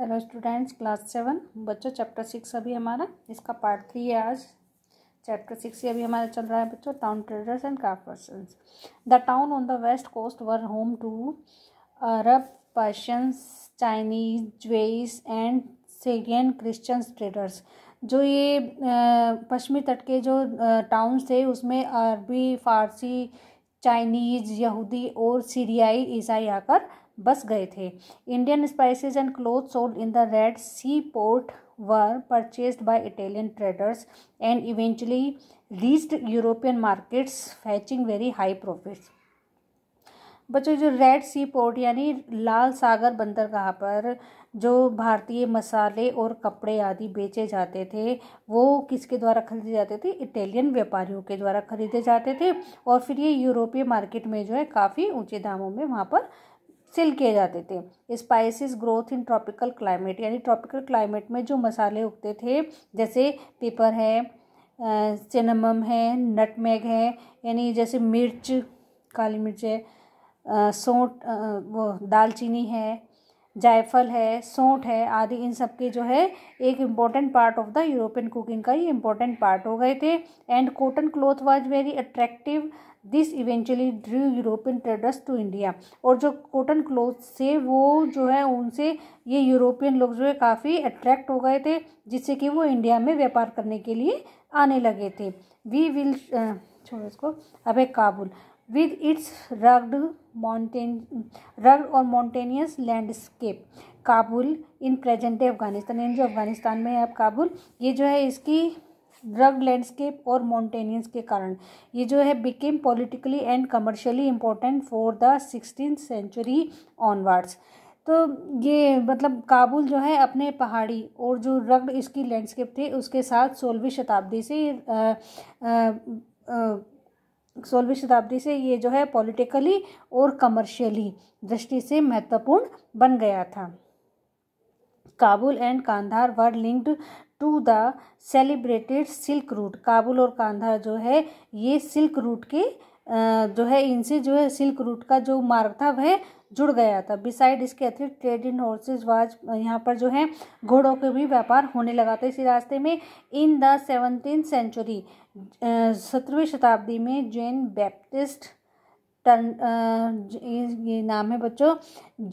Hello students class seven बच्चों chapter six अभी हमारा इसका पार्ट थ्री है आज चैप्टर सिक्स अभी हमारा चल रहा है बच्चों town traders and craft person the town on the west coast were home to Arab Persians Chinese Jews and Syrian Christians traders जो ये पश्चिमी तट के जो टाउन थे उसमें अरबी फारसी चाइनीज यहूदी और सीरियाई ईसाई आकर बस गए थे Indian spices and cloth sold in the Red Sea port were purchased by Italian traders and eventually reached European markets fetching very high profits बच्चों जो रेड सी पोर्ट यानी लाल सागर बंदरगाह पर जो भारतीय मसाले और कपड़े आदि बेचे जाते थे वो किसके द्वारा खरीदे जाते थे इटालियन व्यापारियों के द्वारा खरीदे जाते थे और फिर ये यूरोपीय मार्केट में जो है काफ़ी ऊंचे दामों में वहाँ पर सेल किए जाते थे spices growth in tropical climate यानी ट्रॉपिकल क्लाइमेट में जो मसाले उगते थे जैसे पेपर है सिनेमम है मैग है यानी जैसे मिर्च काली मिर्च है सौट वो दालचीनी है जायफल है सौंठ है आदि इन सब के जो है एक important part of the European cooking का ही इम्पॉर्टेंट पार्ट हो गए थे and cotton cloth was very attractive this eventually drew European traders to India और जो कॉटन क्लोथ थे वो जो है उनसे ये यूरोपियन लोग जो है काफ़ी अट्रैक्ट हो गए थे जिससे कि वो इंडिया में व्यापार करने के लिए आने लगे थे वी विल छोड़ो इसको अब है Kabul with its rugged mountain rugged और mountainous landscape Kabul in present Afghanistan in जो अफगानिस्तान में है अब काबुल ये जो है इसकी ड्रग लैंडस्केप और माउंटेनियंस के कारण ये जो है became politically and commercially important for the sixteen century onwards तो ये मतलब काबुल जो है अपने पहाड़ी और जो रग इसकी लैंडस्केप थे उसके साथ सोलहवीं शताब्दी से सोलहवीं शताब्दी से ये जो है पॉलिटिकली और कमर्शियली दृष्टि से महत्वपूर्ण बन गया था Kabul and Kandahar were linked to the celebrated silk route Kabul और कांधा जो है ये सिल्क रूट के जो है इनसे जो है सिल्क रूट का जो मार्ग था वह जुड़ गया था बिसाइड इसके अतिरिक्त ट्रेड इन हॉर्सेज वाज यहाँ पर जो है घोड़ों के भी व्यापार होने लगा था इसी रास्ते में इन द सेवनटीन सेंचुरी सत्रहवीं शताब्दी में जैन बैप्टिस्ट टन ये नाम है बच्चों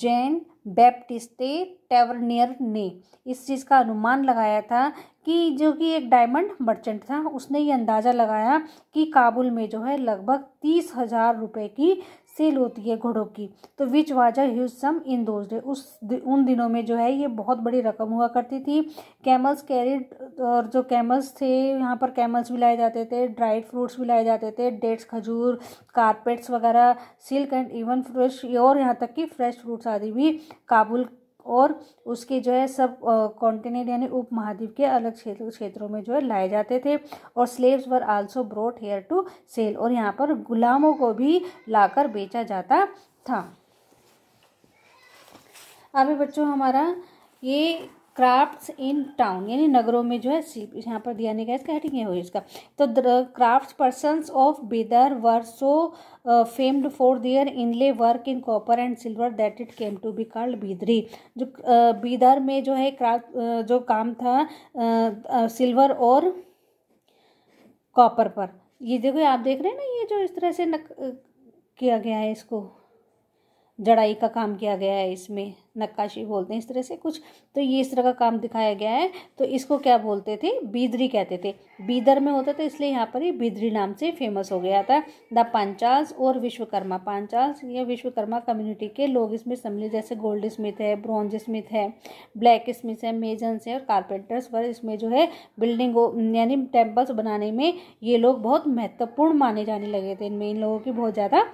जैन बैप्टिस्टे टेवरनियर ने इस चीज़ का अनुमान लगाया था कि जो कि एक डायमंड मर्चेंट था उसने ये अंदाज़ा लगाया कि काबुल में जो है लगभग तीस हज़ार रुपये की सेल होती है घोड़ों की तो which was a huge sum in those day उस उन दिनों में जो है ये बहुत बड़ी रकम हुआ करती थी कैमल्स कैरिड और जो कैमल्स थे यहाँ पर कैमल्स भी लाए जाते थे ड्राइड फ्रूट्स भी लाए जाते थे डेट्स खजूर कारपेट्स वगैरह सिल्क एंड इवन फ्रेश और यहाँ तक कि फ्रेश फ्रूट्स आदि भी काबुल और उसके जो है सब कॉन्टिनेंट यानी उप महाद्वीप के अलग क्षेत्र क्षेत्रों में जो है लाए जाते थे और slaves were also brought here to sell और यहाँ पर गुलामों को भी लाकर बेचा जाता था अभी बच्चों हमारा ये क्राफ्ट्स इन टाउन यानी नगरों में जो है यहाँ पर दिया नहीं गया इसका हेडिंग हो इसका तो craft person of Bidar were so famed for their inlay work in copper and silver that it came to be called Bidri जो uh, बीदर में जो है क्राफ्ट uh, जो काम था सिल्वर uh, uh और कॉपर पर ये देखो आप देख रहे हैं ना ये जो इस तरह से नक, uh, किया गया है इसको जड़ाई का काम किया गया है इसमें नक्काशी बोलते हैं इस तरह से कुछ तो ये इस तरह का काम दिखाया गया है तो इसको क्या बोलते थे बीदरी कहते थे बीदर में होता था इसलिए यहाँ पर ही बीदरी नाम से फेमस हो गया था द पांचाल्स और विश्वकर्मा पांचाल्स ये विश्वकर्मा कम्युनिटी के लोग इसमें सम्मिलित जैसे गोल्ड स्मिथ है ब्रॉन्ज स्मिथ है ब्लैक स्मिथ है मेजन्स है और कारपेंटर्स पर इसमें जो है बिल्डिंग यानी टेम्पल्स बनाने में ये लोग बहुत महत्वपूर्ण माने जाने लगे थे इनमें इन लोगों की बहुत ज़्यादा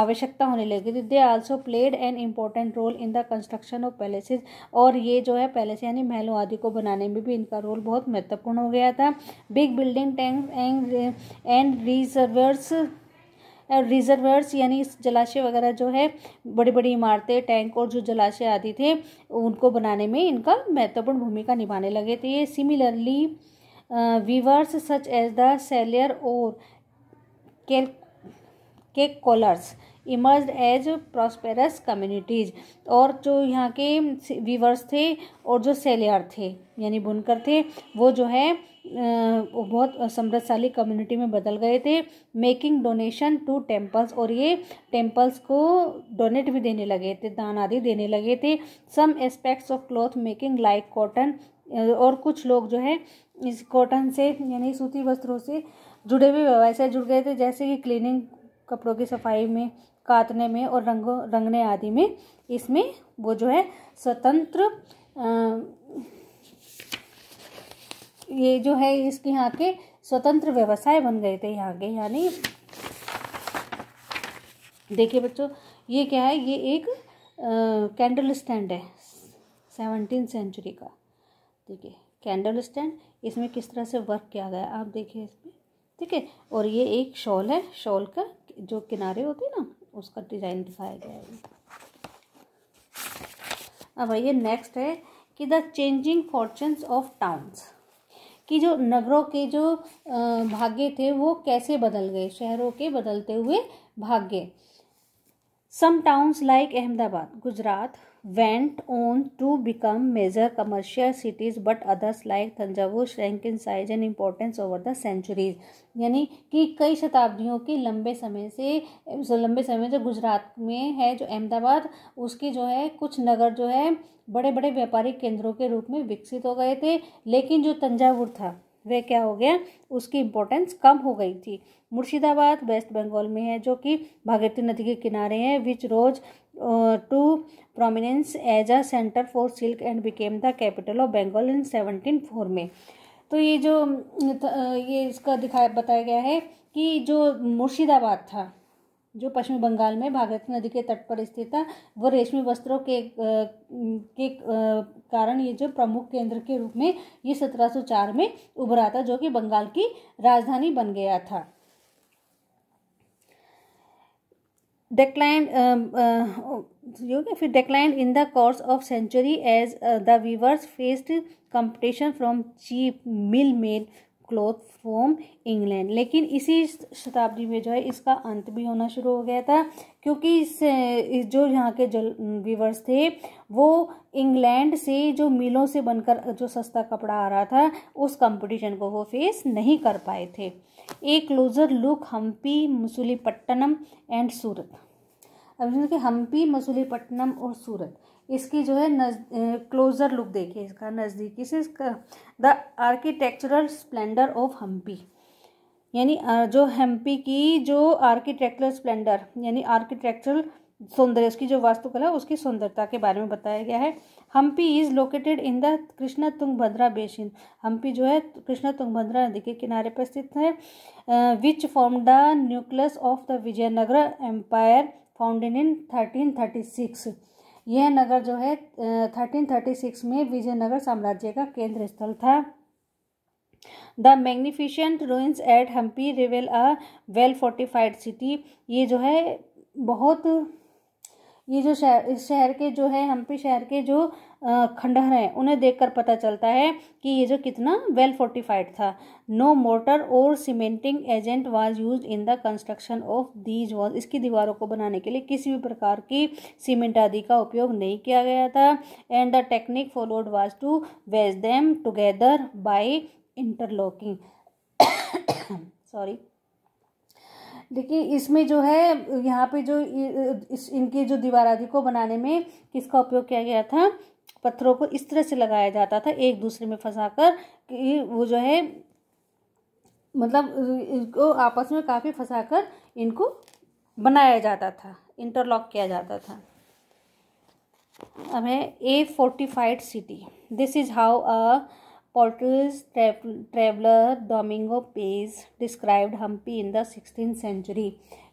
आवश्यकता होने लगी थी they also played an important role in the construction of palaces और ये जो है पैलेस यानी महलों आदि को बनाने में भी इनका रोल बहुत महत्वपूर्ण हो गया था big building tank and and reservoirs reservoirs यानी जलाशय वगैरह जो है बड़ी बड़ी इमारतें टैंक और जो जलाशय आदि थे उनको बनाने में इनका महत्वपूर्ण भूमिका निभाने लगे थे similarly weavers such as the Saliyar और Kaikkolars emerge as prosperous communities और जो यहाँ के वीवर्स थे और जो सेलियर थे यानी बुनकर थे वो जो है वो बहुत समृद्धशाली कम्युनिटी में बदल गए थे मेकिंग डोनेशन टू टेम्पल्स और ये टेम्पल्स को डोनेट भी देने लगे थे दान आदि देने लगे थे some aspects of cloth making like cotton और कुछ लोग जो है इस कॉटन से यानी सूती वस्त्रों से जुड़े हुए व्यवसाय जुड़ गए थे जैसे कि क्लीनिंग कपड़ों की सफाई में काटने में और रंग रंगने आदि में इसमें वो जो है स्वतंत्र ये जो है इसके यहाँ के स्वतंत्र व्यवसाय बन गए थे यहाँ के यानी देखिए बच्चों ये क्या है ये एक कैंडल स्टैंड है सेवनटीन सेंचुरी का ठीक है कैंडल स्टैंड इसमें किस तरह से वर्क किया गया आप देखिए इसमें ठीक है और ये एक शॉल है शॉल का जो किनारे होते हैं ना उसका डिज़ाइन दिखाया गया है अब आइए नेक्स्ट है कि the changing fortunes of towns कि जो नगरों के जो भाग्य थे वो कैसे बदल गए शहरों के बदलते हुए भाग्य some towns like Ahmedabad Gujarat went on to become major commercial cities but others like Thanjavur shrank in size and importance over the centuries यानी कि कई शताब्दियों के लंबे समय से लंबे समय से गुजरात में है जो अहमदाबाद उसके जो है कुछ नगर जो है बड़े बड़े व्यापारिक केंद्रों के रूप में विकसित हो गए थे लेकिन जो तंजावुर था वह क्या हो गया उसकी इम्पोर्टेंस कम हो गई थी मुर्शिदाबाद वेस्ट बंगाल में है जो कि भागीरथी नदी के किनारे हैं which rose to prominence as a centre for silk and became the capital of Bengal in seventeen four में तो ये जो uh, ये इसका दिखाया बताया गया है कि जो मुर्शिदाबाद था जो पश्चिम बंगाल में भागीरथी नदी के तट पर स्थित था वो रेशमी वस्त्रों के के कारण ये जो प्रमुख केंद्र के रूप में ये 1704 में उभरा था जो कि बंगाल की राजधानी बन गया था डेक्लाइन योगे फिर decline in the course of century as the weavers faced competition from cheap mill made cloth from England लेकिन इसी शताब्दी में जो है इसका अंत भी होना शुरू हो गया था क्योंकि इस जो यहाँ के जल वीवर्स थे वो इंग्लैंड से जो मिलों से बनकर जो सस्ता कपड़ा आ रहा था उस कंपटीशन को वो फेस नहीं कर पाए थे एक closer look Hampi Masulipatnam and Surat अब हम्पी मसूलीपट्टनम और सूरत इसकी जो है नज क्लोज़र लुक देखिए इसका नज़दीकी से इसका the architectural splendour of Hampi यानी जो हम्पी की जो आर्किटेक्चरल स्प्लेंडर यानी आर्किटेक्चरल सौंदर्य उसकी जो वास्तुकला उसकी सुंदरता के बारे में बताया गया है Hampi is located in the Krishna Tungabhadra basin Hampi जो है कृष्णा तुंगभद्रा नदी के किनारे पर स्थित है which form the nucleus of the Vijayanagar empire founded in thirteen thirty six यह नगर जो है थर्टीन थर्टी सिक्स में विजयनगर साम्राज्य का केंद्र स्थल था the magnificent ruins at Hampi reveal a well fortified city ये जो है बहुत ये जो शहर इस शहर के जो है हम्पी शहर के जो खंडहर हैं उन्हें देखकर पता चलता है कि ये जो कितना वेल फोर्टिफाइड था नो मोटर और cementing agent was use in the construction of these wall इसकी दीवारों को बनाने के लिए किसी भी प्रकार की सीमेंट आदि का उपयोग नहीं किया गया था and the technique followed was to wedge them together by interlocking sorry देखिए इसमें जो है यहाँ पे जो इस इनके जो दीवार आदि को बनाने में किसका उपयोग किया गया था पत्थरों को इस तरह से लगाया जाता था एक दूसरे में फंसा कर कि वो जो है मतलब इनको आपस में काफ़ी फंसा कर इनको बनाया जाता था इंटरलॉक किया जाता था अब है a fortified city this is how a Portuguese traveller Domingo Paes described Hampi in the sixteen century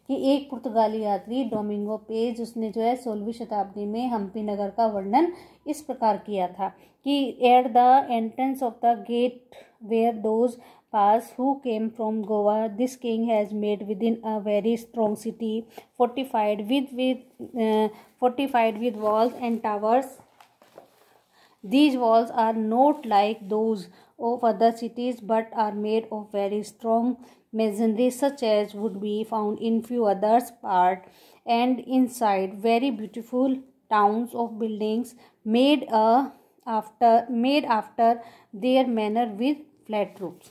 कि एक पुर्तगाली यात्री डोमिंगो पेज उसने जो है सोलहवीं शताब्दी में हम्पी नगर का वर्णन इस प्रकार किया था कि at the entrance of the gate where those pass who came from Goa this king has made with in a very strong city fortified with with fortified with walls and towers These walls are not like those of other cities but are made of very strong masonry such as would be found in few others part and inside very beautiful towns of buildings made a uh, after made after their manner with flat roofs.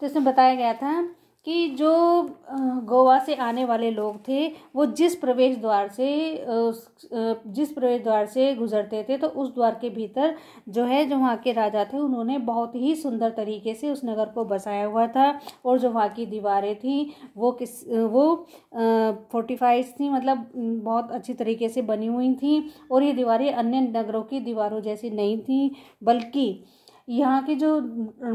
तो इसमें बताया गया था कि जो गोवा से आने वाले लोग थे वो जिस प्रवेश द्वार से जिस प्रवेश द्वार से गुजरते थे तो उस द्वार के भीतर जो है जो वहाँ के राजा थे उन्होंने बहुत ही सुंदर तरीके से उस नगर को बसाया हुआ था और जो वहाँ की दीवारें थीं वो किस वो फोर्टिफाइज थी मतलब बहुत अच्छी तरीके से बनी हुई थी और ये दीवारें अन्य नगरों की दीवारों जैसी नहीं थी बल्कि यहाँ के जो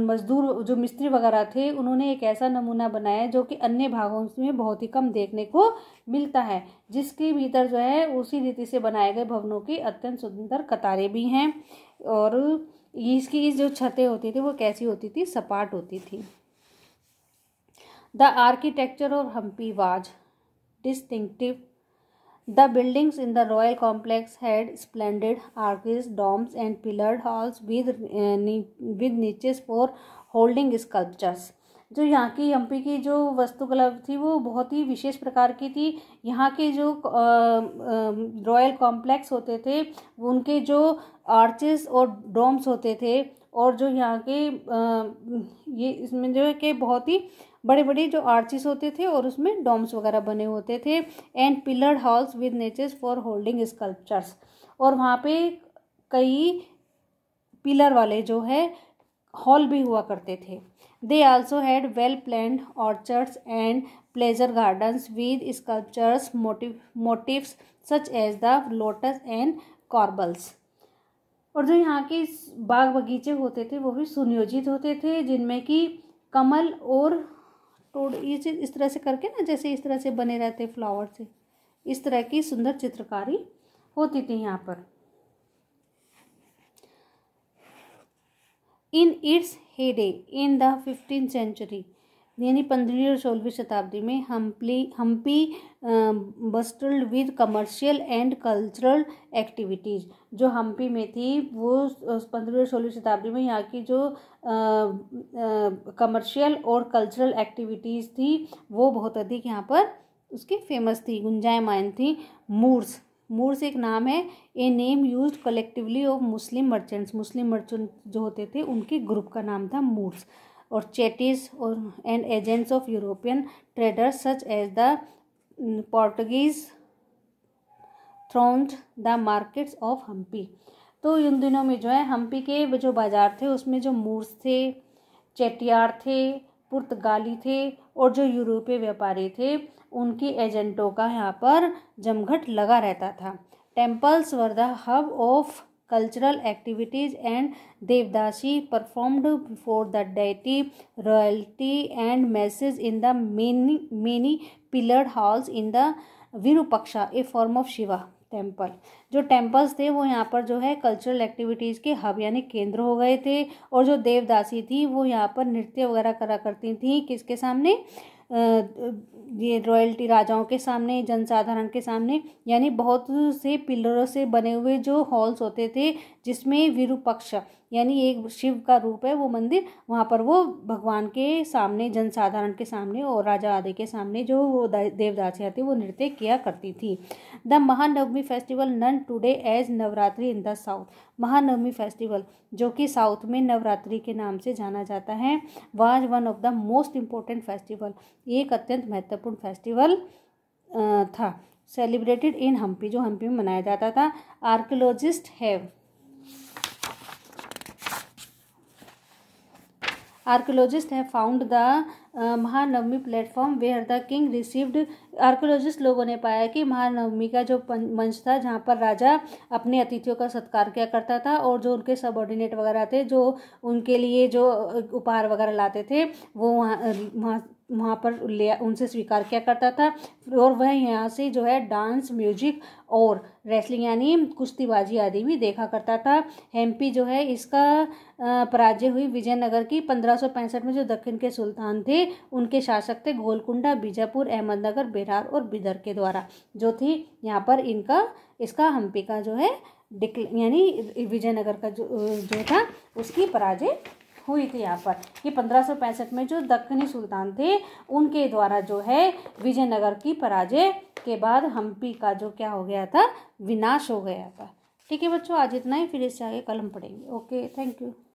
मज़दूर जो मिस्त्री वगैरह थे उन्होंने एक ऐसा नमूना बनाया जो कि अन्य भागों में बहुत ही कम देखने को मिलता है जिसके भीतर जो है उसी रीति से बनाए गए भवनों की अत्यंत सुंदर कतारें भी हैं और इसकी जो छतें होती थी वो कैसी होती थी सपाट होती थी द आर्किटेक्चर और Hampi was distinctive The buildings in the royal complex had splendid arches, domes, and pillared halls with with niches for holding sculptures. जो यहाँ की हम्पी की जो वस्तुकला थी वो बहुत ही विशेष प्रकार की थी यहाँ के जो रॉयल कॉम्प्लेक्स होते थे उनके जो आर्चेस और डोम्स होते थे और जो यहाँ के ये इसमें जो है कि बहुत ही बड़े बड़े जो आर्चिस होते थे और उसमें डोम्स वगैरह बने होते थे and pillar halls with niches for holding sculptures और वहाँ पे कई पिलर वाले जो है हॉल भी हुआ करते थे they also had well plan orchards and pleasure gardens with sculptures motive motives such as the lotus and corbels और जो यहाँ के बाग बगीचे होते थे वो भी सुनियोजित होते थे जिनमें कि कमल और टोड ये चीज इस तरह से करके ना जैसे इस तरह से बने रहते फ्लावर से इस तरह की सुंदर चित्रकारी होती थी यहाँ पर in its heyday in the fifteen century यानी पंद्रहवीं और सोलहवीं शताब्दी में हम्पली Hampi bustled with commercial and cultural activities जो हम्पी में थी वो पंद्रहवीं और सोलहवीं शताब्दी में यहाँ की जो कमर्शियल और कल्चरल एक्टिविटीज़ थी वो बहुत अधिक यहाँ पर उसकी फेमस थी गुंजायमान थी मूर्स मूर्स एक नाम है a name use collectively of Muslim merchants Muslim merchant जो होते थे उनके ग्रुप का नाम था मूर्स और चेटिस और and agents of European traders such as the Portuguese thronged the markets of Hampi तो उन दिनों में जो है हम्पी के जो बाज़ार थे उसमें जो मूर्स थे चेटियार थे पुर्तगाली थे और जो यूरोपीय व्यापारी थे उनके एजेंटों का यहाँ पर जमघट लगा रहता था temples were the hub of cultural activities and Devdashi performed before the deity, royalty and masses in the many, many pillared halls in the Virupaksha, a form of Shiva. Temple जो टेम्पल्स थे वो यहाँ पर जो है cultural activities के hub यानी केंद्र हो गए थे और जो देवदासी थी वो यहाँ पर नृत्य वगैरह करा करती थी किसके सामने ये रॉयल्टी राजाओं के सामने जनसाधारण के सामने यानी बहुत से पिलरों से बने हुए जो हॉल्स होते थे जिसमें विरूपक्ष यानी एक शिव का रूप है वो मंदिर वहाँ पर वो भगवान के सामने जनसाधारण के सामने और राजा आदि के सामने जो वो देवदासियाँ थी वो नृत्य किया करती थी the Mahanavami festival known today as Navaratri in the south Mahanavami festival जो कि साउथ में नवरात्रि के नाम से जाना जाता है was one of the most important festival एक अत्यंत महत्वपूर्ण फेस्टिवल था सेलिब्रेटेड इन हम्पी जो हम्पी में मनाया जाता था आर्कोलॉजिस्ट हैव आर्कोलॉजिस्ट है found the Mahanavami platform where the king received archaeologist लोगों ने पाया कि महानवमी का जो मंच था जहाँ पर राजा अपने अतिथियों का सत्कार किया करता था और जो उनके सबॉर्डिनेट वगैरह थे जो उनके लिए जो उपहार वगैरह लाते थे वो वहाँ वहाँ पर उनसे स्वीकार किया करता था और वह यहाँ से जो है डांस म्यूजिक और रेसलिंग यानी कुश्तीबाजी आदि भी देखा करता था हेम्पी जो है इसका पराजय हुई विजयनगर की पंद्रह में जो दक्षिण के सुल्तान थे उनके शासक थे गोलकुंडा बीजापुर अहमदनगर बिहार और बिदर के द्वारा जो थी यहाँ पर इनका इसका हम्पी का जो है डिक्ल यानी विजयनगर का जो जो था उसकी पराजय हुई थी यहाँ पर ये पंद्रह में जो दक्कनी सुल्तान थे उनके द्वारा जो है विजयनगर की पराजय के बाद हम्पी का जो क्या हो गया था विनाश हो गया था ठीक है बच्चों आज इतना ही फिर इससे आगे कल हम पढ़ेंगे ओके थैंक यू